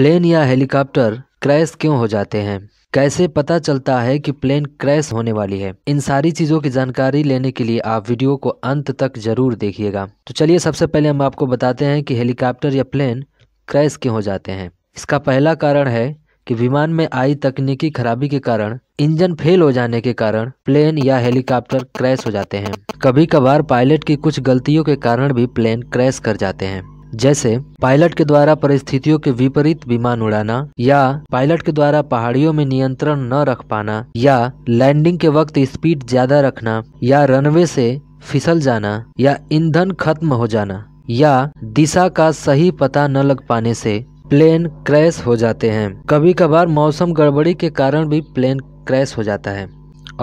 plane या helicopter crash क्यों हो जाते हैं कैसे पता चलता है कि प्लेन क्रैश होने वाली है इन सारी चीज़ों की जानकारी लेने के लिए आप वीडियो को अंत तक जरूर देखिएगा तो चलिए सबसे पहले हम आपको बताते हैं कि हेलीकॉप्टर या प्लेन क्रैश क्यों हो जाते हैं इसका पहला कारण है कि विमान में आई तकनीकी खराबी के कारण इंजन फेल हो जाने के कारण प्लेन या हेलीकॉप्टर क्रैश हो जाते हैं कभी कभार पायलट की कुछ गलतियों के कारण भी प्लेन क्रैश कर जाते हैं जैसे पायलट के द्वारा परिस्थितियों के विपरीत विमान उड़ाना या पायलट के द्वारा पहाड़ियों में नियंत्रण न रख पाना या लैंडिंग के वक्त स्पीड ज्यादा रखना या रनवे से फिसल जाना या ईंधन खत्म हो जाना या दिशा का सही पता न लग पाने से प्लेन क्रैश हो जाते हैं कभी कभार मौसम गड़बड़ी के कारण भी प्लेन क्रैश हो जाता है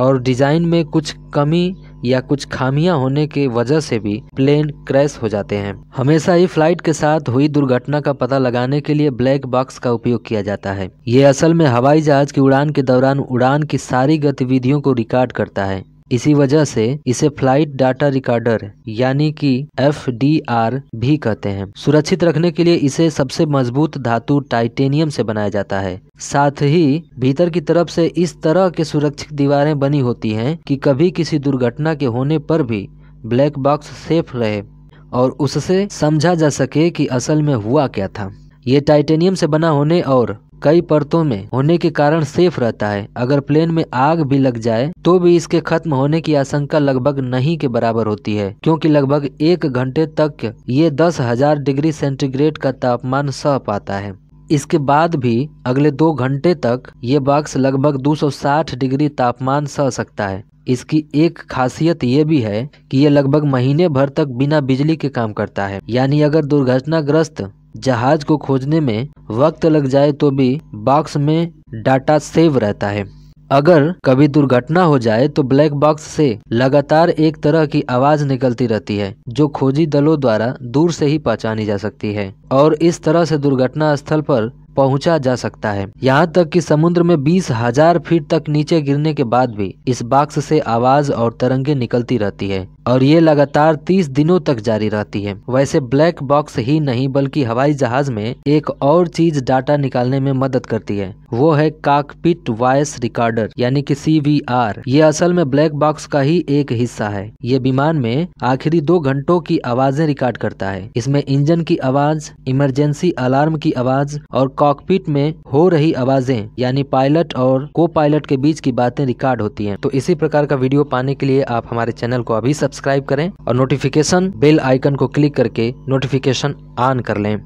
और डिजाइन में कुछ कमी या कुछ खामियां होने की वजह से भी प्लेन क्रैश हो जाते हैं हमेशा ही फ्लाइट के साथ हुई दुर्घटना का पता लगाने के लिए ब्लैक बॉक्स का उपयोग किया जाता है ये असल में हवाई जहाज की उड़ान के दौरान उड़ान की सारी गतिविधियों को रिकॉर्ड करता है इसी वजह से इसे फ्लाइट डाटा रिकॉर्डर यानी कि एफ भी कहते हैं सुरक्षित रखने के लिए इसे सबसे मजबूत धातु टाइटेनियम से बनाया जाता है साथ ही भीतर की तरफ से इस तरह के सुरक्षित दीवारें बनी होती हैं कि कभी किसी दुर्घटना के होने पर भी ब्लैक बॉक्स सेफ रहे और उससे समझा जा सके कि असल में हुआ क्या था ये टाइटेनियम से बना होने और कई परतों में होने के कारण सेफ रहता है अगर प्लेन में आग भी लग जाए तो भी इसके खत्म होने की आशंका लगभग नहीं के बराबर होती है क्योंकि लगभग एक घंटे तक ये दस हजार डिग्री सेंटीग्रेड का तापमान सह पाता है इसके बाद भी अगले दो घंटे तक ये बॉक्स लगभग 260 डिग्री तापमान सह सकता है इसकी एक खासियत ये भी है कि ये लगभग महीने भर तक बिना बिजली के काम करता है यानी अगर दुर्घटनाग्रस्त जहाज को खोजने में वक्त लग जाए तो भी बॉक्स में डाटा सेव रहता है अगर कभी दुर्घटना हो जाए तो ब्लैक बॉक्स से लगातार एक तरह की आवाज निकलती रहती है जो खोजी दलों द्वारा दूर से ही पहचानी जा सकती है और इस तरह से दुर्घटना स्थल पर पहुंचा जा सकता है यहाँ तक कि समुद्र में बीस हजार फीट तक नीचे गिरने के बाद भी इस बॉक्स से आवाज और तरंगे निकलती रहती है और ये लगातार 30 दिनों तक जारी रहती है वैसे ब्लैक बॉक्स ही नहीं बल्कि हवाई जहाज में एक और चीज डाटा निकालने में मदद करती है वो है काकपिट वॉयस रिकॉर्डर यानी कि आर ये असल में ब्लैक बॉक्स का ही एक हिस्सा है ये विमान में आखिरी दो घंटों की आवाजें रिकॉर्ड करता है इसमें इंजन की आवाज इमरजेंसी अलार्म की आवाज और कॉकपिट में हो रही आवाजें यानी पायलट और को पायलट के बीच की बातें रिकॉर्ड होती है तो इसी प्रकार का वीडियो पाने के लिए आप हमारे चैनल को अभी सब्सक्राइब सब्सक्राइब करें और नोटिफिकेशन बेल आइकन को क्लिक करके नोटिफिकेशन ऑन कर लें